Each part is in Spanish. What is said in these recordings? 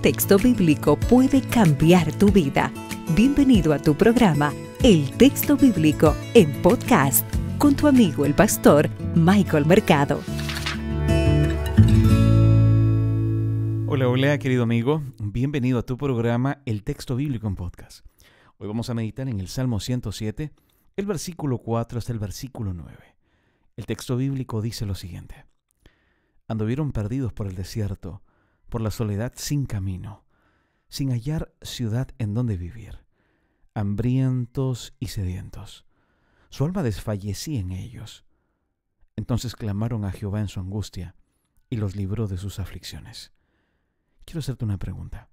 texto bíblico puede cambiar tu vida. Bienvenido a tu programa, El Texto Bíblico en Podcast, con tu amigo el pastor Michael Mercado. Hola, hola, querido amigo. Bienvenido a tu programa, El Texto Bíblico en Podcast. Hoy vamos a meditar en el Salmo 107, el versículo 4 hasta el versículo 9. El texto bíblico dice lo siguiente. Anduvieron perdidos por el desierto por la soledad sin camino, sin hallar ciudad en donde vivir, hambrientos y sedientos. Su alma desfallecía en ellos. Entonces clamaron a Jehová en su angustia, y los libró de sus aflicciones. Quiero hacerte una pregunta.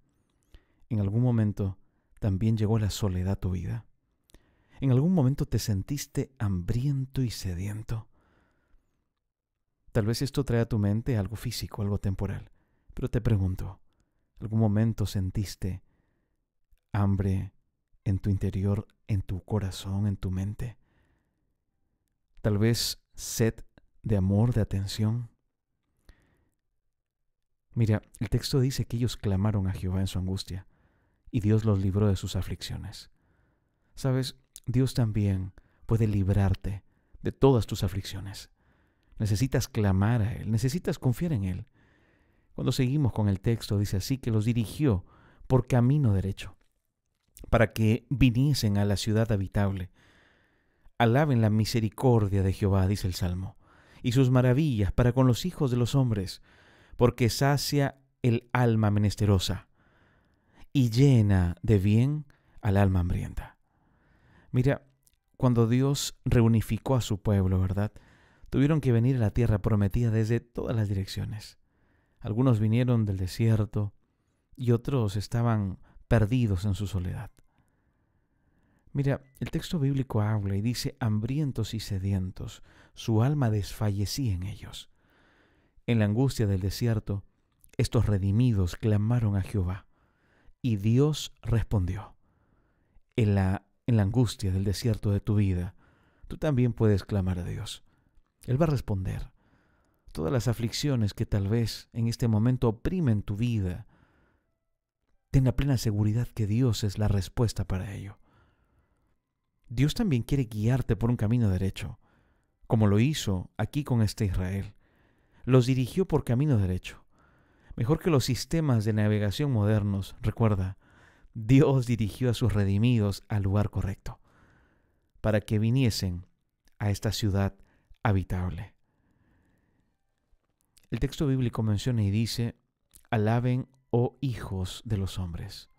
¿En algún momento también llegó la soledad a tu vida? ¿En algún momento te sentiste hambriento y sediento? Tal vez esto trae a tu mente algo físico, algo temporal. Pero te pregunto, ¿algún momento sentiste hambre en tu interior, en tu corazón, en tu mente? Tal vez sed de amor, de atención. Mira, el texto dice que ellos clamaron a Jehová en su angustia y Dios los libró de sus aflicciones. Sabes, Dios también puede librarte de todas tus aflicciones. Necesitas clamar a Él, necesitas confiar en Él. Cuando seguimos con el texto, dice así que los dirigió por camino derecho, para que viniesen a la ciudad habitable. Alaben la misericordia de Jehová, dice el Salmo, y sus maravillas para con los hijos de los hombres, porque sacia el alma menesterosa y llena de bien al alma hambrienta. Mira, cuando Dios reunificó a su pueblo, ¿verdad? Tuvieron que venir a la tierra prometida desde todas las direcciones. Algunos vinieron del desierto y otros estaban perdidos en su soledad. Mira, el texto bíblico habla y dice, hambrientos y sedientos, su alma desfallecía en ellos. En la angustia del desierto, estos redimidos clamaron a Jehová, y Dios respondió. En la, en la angustia del desierto de tu vida, tú también puedes clamar a Dios. Él va a responder todas las aflicciones que tal vez en este momento oprimen tu vida, ten la plena seguridad que Dios es la respuesta para ello. Dios también quiere guiarte por un camino derecho, como lo hizo aquí con este Israel. Los dirigió por camino derecho. Mejor que los sistemas de navegación modernos, recuerda, Dios dirigió a sus redimidos al lugar correcto, para que viniesen a esta ciudad habitable. El texto bíblico menciona y dice, alaben, oh hijos de los hombres.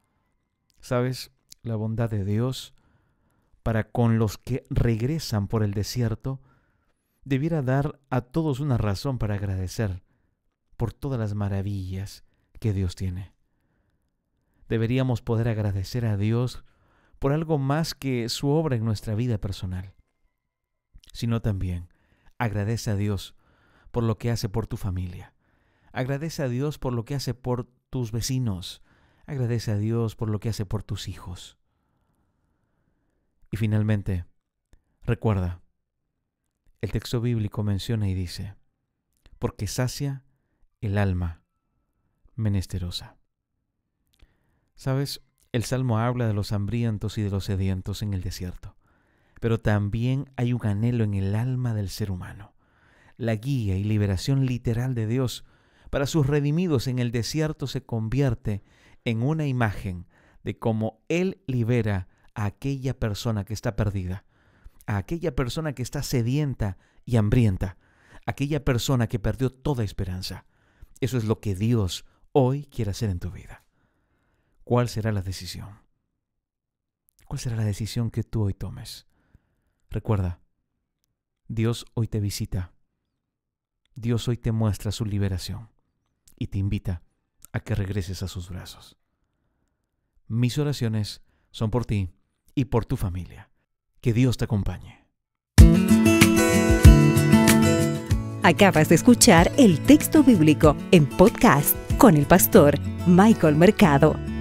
¿Sabes? La bondad de Dios para con los que regresan por el desierto debiera dar a todos una razón para agradecer por todas las maravillas que Dios tiene. Deberíamos poder agradecer a Dios por algo más que su obra en nuestra vida personal, sino también agradece a Dios por lo que hace por tu familia. Agradece a Dios por lo que hace por tus vecinos. Agradece a Dios por lo que hace por tus hijos. Y finalmente, recuerda, el texto bíblico menciona y dice, porque sacia el alma menesterosa. Sabes, el Salmo habla de los hambrientos y de los sedientos en el desierto, pero también hay un anhelo en el alma del ser humano la guía y liberación literal de Dios para sus redimidos en el desierto se convierte en una imagen de cómo Él libera a aquella persona que está perdida, a aquella persona que está sedienta y hambrienta, a aquella persona que perdió toda esperanza. Eso es lo que Dios hoy quiere hacer en tu vida. ¿Cuál será la decisión? ¿Cuál será la decisión que tú hoy tomes? Recuerda, Dios hoy te visita Dios hoy te muestra su liberación y te invita a que regreses a sus brazos. Mis oraciones son por ti y por tu familia. Que Dios te acompañe. Acabas de escuchar el texto bíblico en podcast con el pastor Michael Mercado.